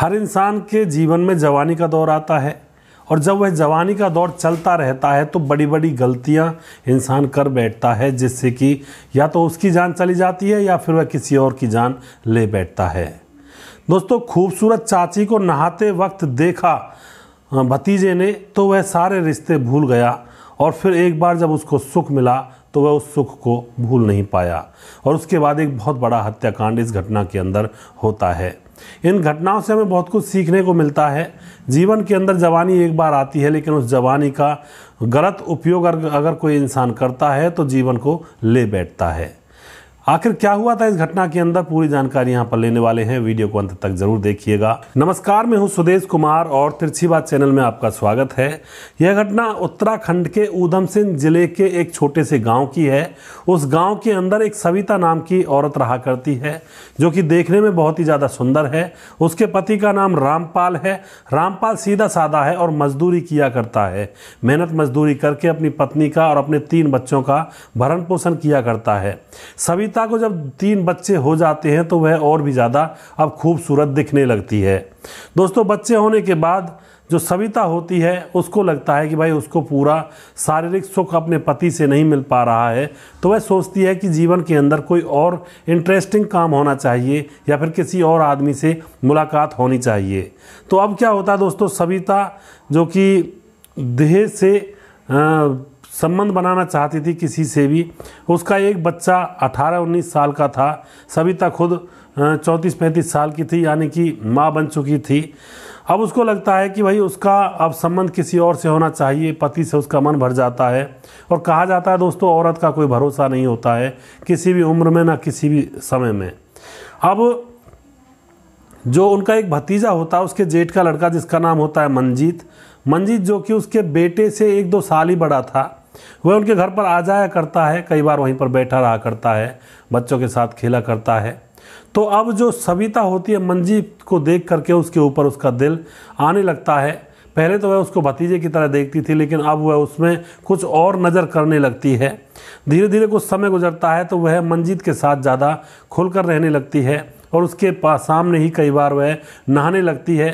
हर इंसान के जीवन में जवानी का दौर आता है और जब वह जवानी का दौर चलता रहता है तो बड़ी बड़ी गलतियां इंसान कर बैठता है जिससे कि या तो उसकी जान चली जाती है या फिर वह किसी और की जान ले बैठता है दोस्तों खूबसूरत चाची को नहाते वक्त देखा भतीजे ने तो वह सारे रिश्ते भूल गया और फिर एक बार जब उसको सुख मिला तो वह उस सुख को भूल नहीं पाया और उसके बाद एक बहुत बड़ा हत्याकांड इस घटना के अंदर होता है इन घटनाओं से हमें बहुत कुछ सीखने को मिलता है जीवन के अंदर जवानी एक बार आती है लेकिन उस जवानी का गलत उपयोग अगर कोई इंसान करता है तो जीवन को ले बैठता है आखिर क्या हुआ था इस घटना के अंदर पूरी जानकारी यहाँ पर लेने वाले हैं वीडियो को अंत तक जरूर देखिएगा नमस्कार मैं हूँ सुदेश कुमार और तिरछी बात चैनल में आपका स्वागत है यह घटना उत्तराखंड के ऊधम सिंह जिले के एक छोटे से गांव की है उस गांव के अंदर एक सविता नाम की औरत रहा करती है जो कि देखने में बहुत ही ज़्यादा सुंदर है उसके पति का नाम रामपाल है रामपाल सीधा साधा है और मजदूरी किया करता है मेहनत मजदूरी करके अपनी पत्नी का और अपने तीन बच्चों का भरण पोषण किया करता है सविता पिता को जब तीन बच्चे हो जाते हैं तो वह और भी ज़्यादा अब खूबसूरत दिखने लगती है दोस्तों बच्चे होने के बाद जो सविता होती है उसको लगता है कि भाई उसको पूरा शारीरिक सुख अपने पति से नहीं मिल पा रहा है तो वह सोचती है कि जीवन के अंदर कोई और इंटरेस्टिंग काम होना चाहिए या फिर किसी और आदमी से मुलाकात होनी चाहिए तो अब क्या होता है दोस्तों सविता जो कि देह से आ, संबंध बनाना चाहती थी किसी से भी उसका एक बच्चा 18-19 साल का था सविता खुद 34-35 साल की थी यानी कि माँ बन चुकी थी अब उसको लगता है कि भाई उसका अब संबंध किसी और से होना चाहिए पति से उसका मन भर जाता है और कहा जाता है दोस्तों औरत का कोई भरोसा नहीं होता है किसी भी उम्र में ना किसी भी समय में अब जो उनका एक भतीजा होता है उसके जेठ का लड़का जिसका नाम होता है मंजीत मंजीत जो कि उसके बेटे से एक दो साल ही बड़ा था वह उनके घर पर आ जाया करता है कई बार वहीं पर बैठा रहा करता है बच्चों के साथ खेला करता है तो अब जो सविता होती है मंजीत को देख करके उसके ऊपर उसका दिल आने लगता है पहले तो वह उसको भतीजे की तरह देखती थी लेकिन अब वह उसमें कुछ और नज़र करने लगती है धीरे धीरे कुछ समय गुजरता है तो वह मंजीत के साथ ज़्यादा खुलकर रहने लगती है और उसके पास सामने ही कई बार वह नहाने लगती है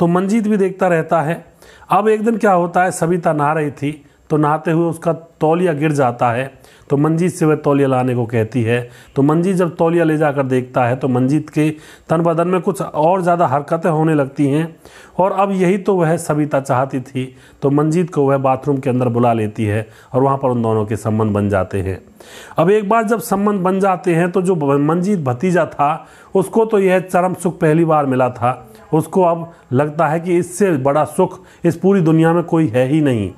तो मंजीत भी देखता रहता है अब एक दिन क्या होता है सविता नहा रही थी तो नहाते हुए उसका तौलिया गिर जाता है तो मंजीत से वह तौलिया लाने को कहती है तो मंजीत जब तौलिया ले जाकर देखता है तो मंजीत के तन बदन में कुछ और ज़्यादा हरकतें होने लगती हैं और अब यही तो वह सविता चाहती थी तो मंजीत को वह बाथरूम के अंदर बुला लेती है और वहाँ पर उन दोनों के संबंध बन जाते हैं अब एक बार जब संबंध बन जाते हैं तो जो मंजीत भतीजा था उसको तो यह चरम सुख पहली बार मिला था उसको अब लगता है कि इससे बड़ा सुख इस पूरी दुनिया में कोई है ही नहीं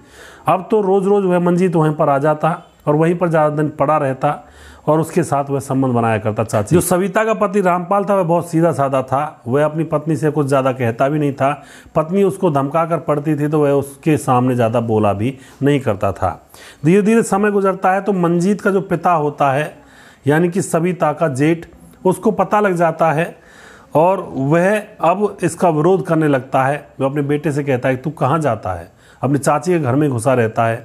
अब तो रोज़ रोज़ वह मंजीत तो वहीं पर आ जाता और वहीं पर ज़्यादा दिन पड़ा रहता और उसके साथ वह संबंध बनाया करता चाची जो सविता का पति रामपाल था वह बहुत सीधा साधा था वह अपनी पत्नी से कुछ ज़्यादा कहता भी नहीं था पत्नी उसको धमका कर पड़ती थी तो वह उसके सामने ज़्यादा बोला भी नहीं करता था धीरे धीरे समय गुजरता है तो मंजीत का जो पिता होता है यानी कि सविता का जेठ उसको पता लग जाता है और वह अब इसका विरोध करने लगता है वह अपने बेटे से कहता है तू कहाँ जाता है अपने चाची के घर में घुसा रहता है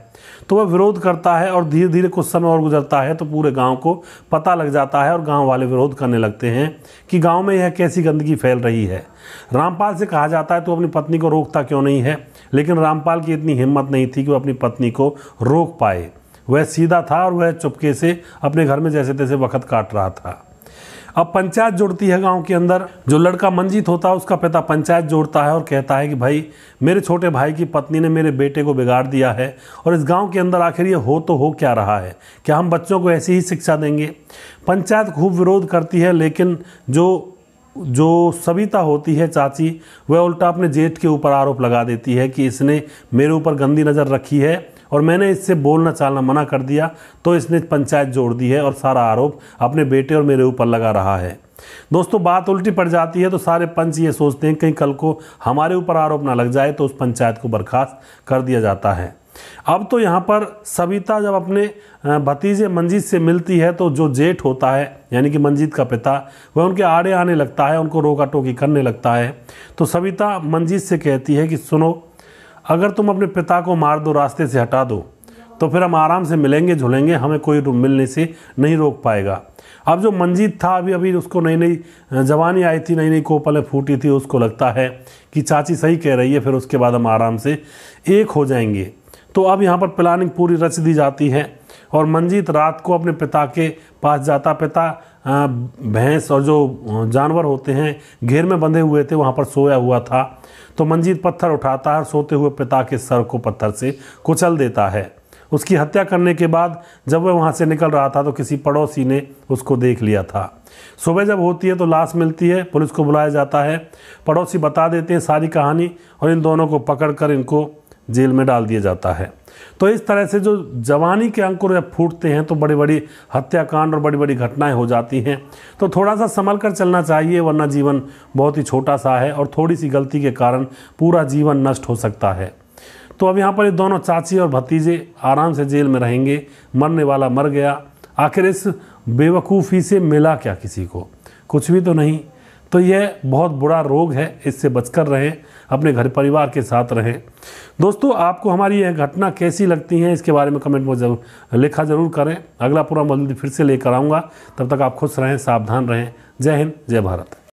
तो वह विरोध करता है और धीरे धीरे कुछ समय और गुजरता है तो पूरे गांव को पता लग जाता है और गांव वाले विरोध करने लगते हैं कि गांव में यह कैसी गंदगी फैल रही है रामपाल से कहा जाता है तो अपनी पत्नी को रोकता क्यों नहीं है लेकिन रामपाल की इतनी हिम्मत नहीं थी कि वह अपनी पत्नी को रोक पाए वह सीधा था और वह चुपके से अपने घर में जैसे तैसे वक्त काट रहा था अब पंचायत जोड़ती है गांव के अंदर जो लड़का मंजीत होता है उसका पिता पंचायत जोड़ता है और कहता है कि भाई मेरे छोटे भाई की पत्नी ने मेरे बेटे को बिगाड़ दिया है और इस गांव के अंदर आखिर ये हो तो हो क्या रहा है क्या हम बच्चों को ऐसी ही शिक्षा देंगे पंचायत खूब विरोध करती है लेकिन जो जो सविता होती है चाची वह उल्टा अपने जेठ के ऊपर आरोप लगा देती है कि इसने मेरे ऊपर गंदी नज़र रखी है और मैंने इससे बोलना चालना मना कर दिया तो इसने पंचायत जोड़ दी है और सारा आरोप अपने बेटे और मेरे ऊपर लगा रहा है दोस्तों बात उल्टी पड़ जाती है तो सारे पंच ये सोचते हैं कहीं कल को हमारे ऊपर आरोप ना लग जाए तो उस पंचायत को बर्खास्त कर दिया जाता है अब तो यहाँ पर सविता जब अपने भतीजे मंजीत से मिलती है तो जो जेठ होता है यानी कि मंजीत का पिता वह उनके आड़े आने लगता है उनको रोका टोकी करने लगता है तो सविता मंजीत से कहती है कि सुनो अगर तुम अपने पिता को मार दो रास्ते से हटा दो तो फिर हम आराम से मिलेंगे झुलेंगे हमें कोई मिलने से नहीं रोक पाएगा अब जो मंजीत था अभी अभी उसको नई नई जवानी आई थी नई नई कोपलें फूटी थी उसको लगता है कि चाची सही कह रही है फिर उसके बाद हम आराम से एक हो जाएंगे तो अब यहाँ पर प्लानिंग पूरी रच दी जाती है और मंजीत रात को अपने पिता के पास जाता पिता भैंस और जो जानवर होते हैं घेर में बंधे हुए थे वहाँ पर सोया हुआ था तो मंजीत पत्थर उठाता है और सोते हुए पिता के सर को पत्थर से कुचल देता है उसकी हत्या करने के बाद जब वह वहाँ से निकल रहा था तो किसी पड़ोसी ने उसको देख लिया था सुबह जब होती है तो लाश मिलती है पुलिस को बुलाया जाता है पड़ोसी बता देते हैं सारी कहानी और इन दोनों को पकड़ इनको जेल में डाल दिया जाता है तो इस तरह से जो जवानी के अंकुर जब फूटते हैं तो बड़ी बड़ी हत्याकांड और बड़ी बड़ी घटनाएं हो जाती हैं तो थोड़ा सा संभल कर चलना चाहिए वरना जीवन बहुत ही छोटा सा है और थोड़ी सी गलती के कारण पूरा जीवन नष्ट हो सकता है तो अब यहाँ पर ये दोनों चाची और भतीजे आराम से जेल में रहेंगे मरने वाला मर गया आखिर इस बेवकूफ़ी से मिला क्या किसी को कुछ भी तो नहीं तो यह बहुत बुरा रोग है इससे बचकर रहें अपने घर परिवार के साथ रहें दोस्तों आपको हमारी यह घटना कैसी लगती है इसके बारे में कमेंट में जरूर लिखा ज़रूर करें अगला पूरा मौजूद फिर से लेकर आऊँगा तब तक आप खुश रहें सावधान रहें जय हिंद जय भारत